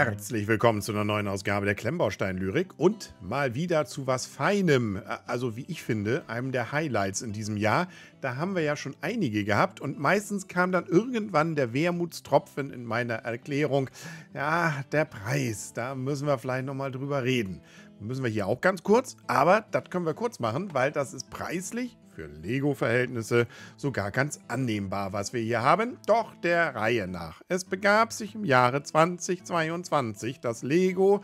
Herzlich willkommen zu einer neuen Ausgabe der Klemmbaustein-Lyrik und mal wieder zu was Feinem, äh, also wie ich finde, einem der Highlights in diesem Jahr. Da haben wir ja schon einige gehabt und meistens kam dann irgendwann der Wermutstropfen in meiner Erklärung. Ja, der Preis, da müssen wir vielleicht nochmal drüber reden. Müssen wir hier auch ganz kurz, aber das können wir kurz machen, weil das ist preislich für Lego-Verhältnisse sogar ganz annehmbar, was wir hier haben. Doch der Reihe nach. Es begab sich im Jahre 2022, dass Lego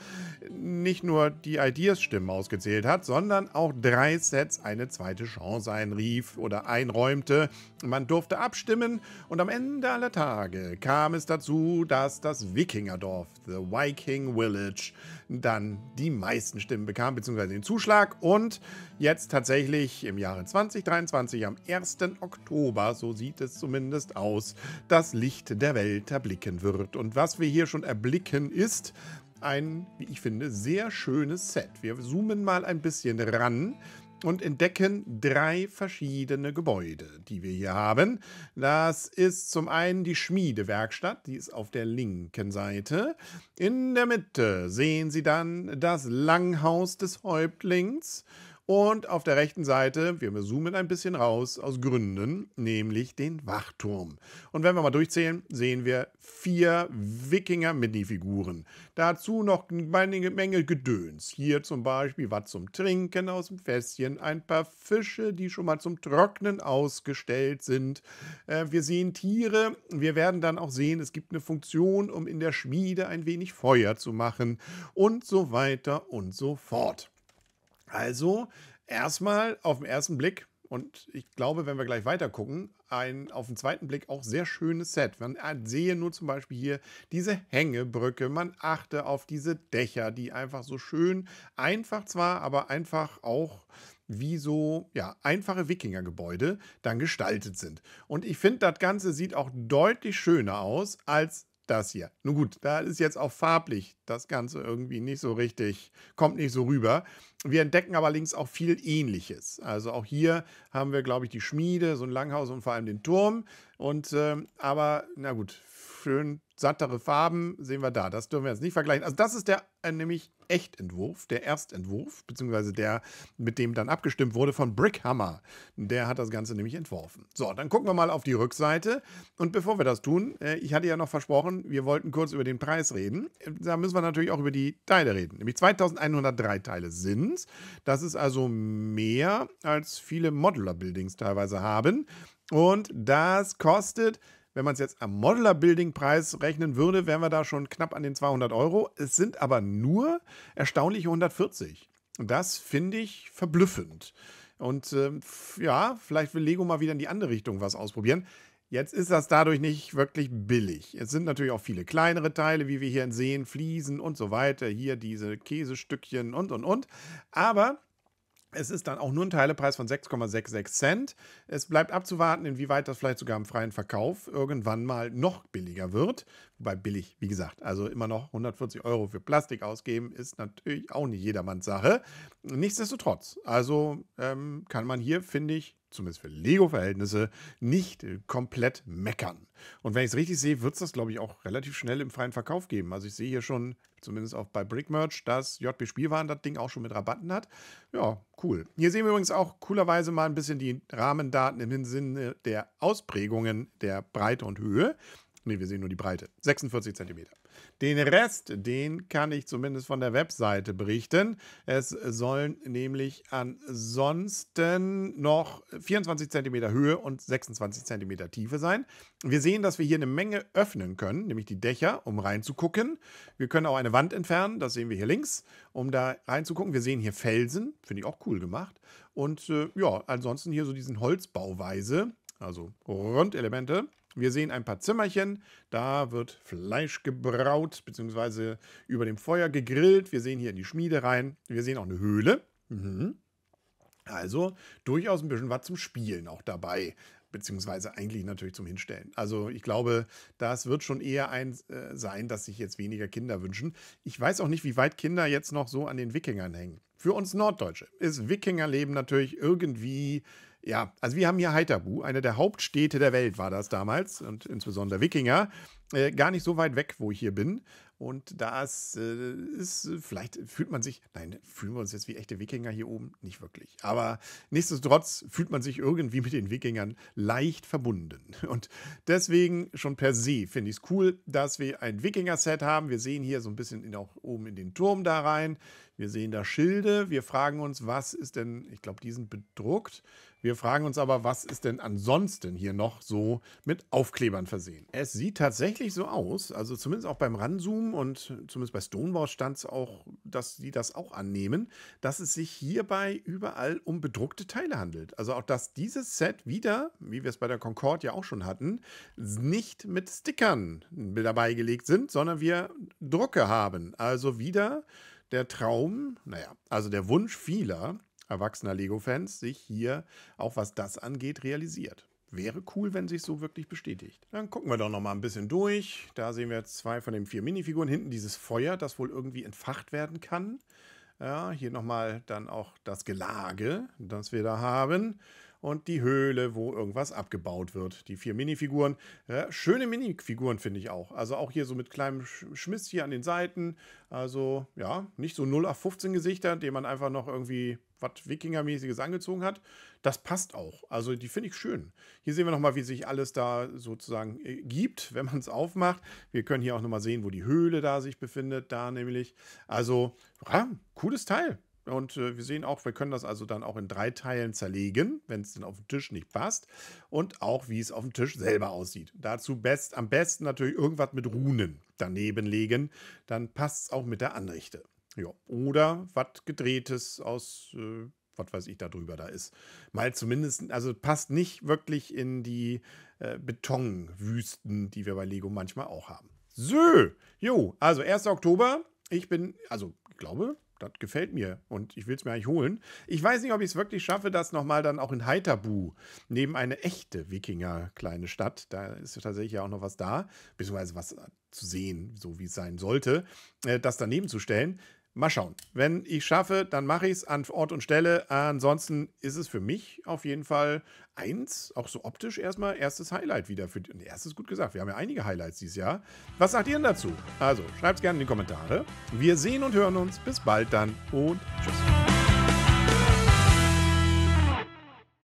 nicht nur die Ideas-Stimmen ausgezählt hat, sondern auch drei Sets eine zweite Chance einrief oder einräumte. Man durfte abstimmen und am Ende aller Tage kam es dazu, dass das Wikingerdorf, The Viking Village, dann die meisten Stimmen bekam, beziehungsweise den Zuschlag und jetzt tatsächlich im Jahre 2023 2023 am 1. Oktober, so sieht es zumindest aus, das Licht der Welt erblicken wird. Und was wir hier schon erblicken ist, ein, wie ich finde, sehr schönes Set. Wir zoomen mal ein bisschen ran und entdecken drei verschiedene Gebäude, die wir hier haben. Das ist zum einen die Schmiedewerkstatt, die ist auf der linken Seite. In der Mitte sehen Sie dann das Langhaus des Häuptlings und auf der rechten Seite, wir zoomen ein bisschen raus aus Gründen, nämlich den Wachturm. Und wenn wir mal durchzählen, sehen wir vier wikinger mini figuren Dazu noch eine Menge Gedöns. Hier zum Beispiel was zum Trinken aus dem Fässchen, ein paar Fische, die schon mal zum Trocknen ausgestellt sind. Äh, wir sehen Tiere. Wir werden dann auch sehen, es gibt eine Funktion, um in der Schmiede ein wenig Feuer zu machen und so weiter und so fort. Also erstmal auf den ersten Blick und ich glaube, wenn wir gleich weiter gucken, ein auf den zweiten Blick auch sehr schönes Set. Man sehe nur zum Beispiel hier diese Hängebrücke, man achte auf diese Dächer, die einfach so schön, einfach zwar, aber einfach auch wie so ja, einfache Wikingergebäude dann gestaltet sind. Und ich finde, das Ganze sieht auch deutlich schöner aus als das hier. Nun gut, da ist jetzt auch farblich das Ganze irgendwie nicht so richtig, kommt nicht so rüber. Wir entdecken aber links auch viel Ähnliches. Also auch hier haben wir, glaube ich, die Schmiede, so ein Langhaus und vor allem den Turm. Und ähm, aber, na gut, schön sattere Farben sehen wir da. Das dürfen wir jetzt nicht vergleichen. Also, das ist der äh, nämlich Echtentwurf, der Erstentwurf, beziehungsweise der, mit dem dann abgestimmt wurde von Brickhammer. Der hat das Ganze nämlich entworfen. So, dann gucken wir mal auf die Rückseite. Und bevor wir das tun, äh, ich hatte ja noch versprochen, wir wollten kurz über den Preis reden. Äh, da müssen wir natürlich auch über die Teile reden. Nämlich 2103 Teile sind Das ist also mehr, als viele Modular Buildings teilweise haben. Und das kostet, wenn man es jetzt am Modeler Building Preis rechnen würde, wären wir da schon knapp an den 200 Euro. Es sind aber nur erstaunliche 140. Und das finde ich verblüffend. Und äh, ja, vielleicht will Lego mal wieder in die andere Richtung was ausprobieren. Jetzt ist das dadurch nicht wirklich billig. Es sind natürlich auch viele kleinere Teile, wie wir hier sehen, Fliesen und so weiter. Hier diese Käsestückchen und und und. Aber es ist dann auch nur ein Teilepreis von 6,66 Cent. Es bleibt abzuwarten, inwieweit das vielleicht sogar im freien Verkauf irgendwann mal noch billiger wird. Wobei billig, wie gesagt. Also immer noch 140 Euro für Plastik ausgeben ist natürlich auch nicht jedermanns Sache. Nichtsdestotrotz, also ähm, kann man hier, finde ich, zumindest für Lego-Verhältnisse, nicht komplett meckern. Und wenn ich es richtig sehe, wird es das, glaube ich, auch relativ schnell im freien Verkauf geben. Also ich sehe hier schon, zumindest auch bei Brickmerch, dass JB Spielwaren das Ding auch schon mit Rabatten hat. Ja, cool. Hier sehen wir übrigens auch coolerweise mal ein bisschen die Rahmendaten im Sinne der Ausprägungen der Breite und Höhe. Ne, wir sehen nur die Breite. 46 Zentimeter. Den Rest, den kann ich zumindest von der Webseite berichten. Es sollen nämlich ansonsten noch 24 Zentimeter Höhe und 26 Zentimeter Tiefe sein. Wir sehen, dass wir hier eine Menge öffnen können, nämlich die Dächer, um reinzugucken. Wir können auch eine Wand entfernen, das sehen wir hier links, um da reinzugucken. Wir sehen hier Felsen, finde ich auch cool gemacht. Und äh, ja, ansonsten hier so diesen Holzbauweise, also Rundelemente. Wir sehen ein paar Zimmerchen, da wird Fleisch gebraut bzw. über dem Feuer gegrillt. Wir sehen hier in die Schmiede rein. Wir sehen auch eine Höhle. Mhm. Also durchaus ein bisschen was zum Spielen auch dabei beziehungsweise eigentlich natürlich zum Hinstellen. Also ich glaube, das wird schon eher ein äh, sein, dass sich jetzt weniger Kinder wünschen. Ich weiß auch nicht, wie weit Kinder jetzt noch so an den Wikingern hängen. Für uns Norddeutsche ist Wikingerleben natürlich irgendwie ja, also wir haben hier Haithabu, eine der Hauptstädte der Welt war das damals und insbesondere Wikinger. Äh, gar nicht so weit weg, wo ich hier bin. Und das äh, ist, äh, vielleicht fühlt man sich, nein, fühlen wir uns jetzt wie echte Wikinger hier oben? Nicht wirklich. Aber nichtsdestotrotz fühlt man sich irgendwie mit den Wikingern leicht verbunden. Und deswegen schon per se finde ich es cool, dass wir ein Wikinger-Set haben. Wir sehen hier so ein bisschen in, auch oben in den Turm da rein. Wir sehen da Schilde. Wir fragen uns, was ist denn, ich glaube, die sind bedruckt. Wir fragen uns aber, was ist denn ansonsten hier noch so mit Aufklebern versehen? Es sieht tatsächlich eigentlich so aus. Also zumindest auch beim Ranzoomen und zumindest bei Stonewall stand es auch, dass die das auch annehmen, dass es sich hierbei überall um bedruckte Teile handelt. Also auch, dass dieses Set wieder, wie wir es bei der Concorde ja auch schon hatten, nicht mit Stickern dabei gelegt sind, sondern wir Drucke haben. Also wieder der Traum, naja, also der Wunsch vieler erwachsener Lego-Fans, sich hier auch was das angeht, realisiert. Wäre cool, wenn sich so wirklich bestätigt. Dann gucken wir doch noch mal ein bisschen durch. Da sehen wir jetzt zwei von den vier Minifiguren. Hinten dieses Feuer, das wohl irgendwie entfacht werden kann. Ja, hier nochmal dann auch das Gelage, das wir da haben. Und die Höhle, wo irgendwas abgebaut wird. Die vier Minifiguren. Ja, schöne Minifiguren finde ich auch. Also auch hier so mit kleinem Schmiss hier an den Seiten. Also ja, nicht so 0 auf 15 Gesichter, den man einfach noch irgendwie was Wikingermäßiges angezogen hat. Das passt auch. Also die finde ich schön. Hier sehen wir nochmal, wie sich alles da sozusagen äh, gibt, wenn man es aufmacht. Wir können hier auch nochmal sehen, wo die Höhle da sich befindet. Da nämlich. Also, ja, cooles Teil. Und äh, wir sehen auch, wir können das also dann auch in drei Teilen zerlegen, wenn es denn auf dem Tisch nicht passt. Und auch, wie es auf dem Tisch selber aussieht. Dazu best, am besten natürlich irgendwas mit Runen daneben legen. Dann passt es auch mit der Anrichte. Ja, oder was gedrehtes aus, äh, was weiß ich, da drüber da ist. Mal zumindest, also passt nicht wirklich in die äh, Betonwüsten, die wir bei Lego manchmal auch haben. So, jo, also 1. Oktober. Ich bin, also ich glaube, das gefällt mir und ich will es mir eigentlich holen. Ich weiß nicht, ob ich es wirklich schaffe, das nochmal dann auch in Haitabu, neben eine echte Wikinger-kleine Stadt, da ist tatsächlich ja auch noch was da, beziehungsweise was zu sehen, so wie es sein sollte, äh, das daneben zu stellen. Mal schauen. Wenn ich schaffe, dann mache ich es an Ort und Stelle. Ansonsten ist es für mich auf jeden Fall eins, auch so optisch erstmal, erstes Highlight wieder. Für, nee, erstes gut gesagt, wir haben ja einige Highlights dieses Jahr. Was sagt ihr denn dazu? Also schreibt es gerne in die Kommentare. Wir sehen und hören uns. Bis bald dann und tschüss.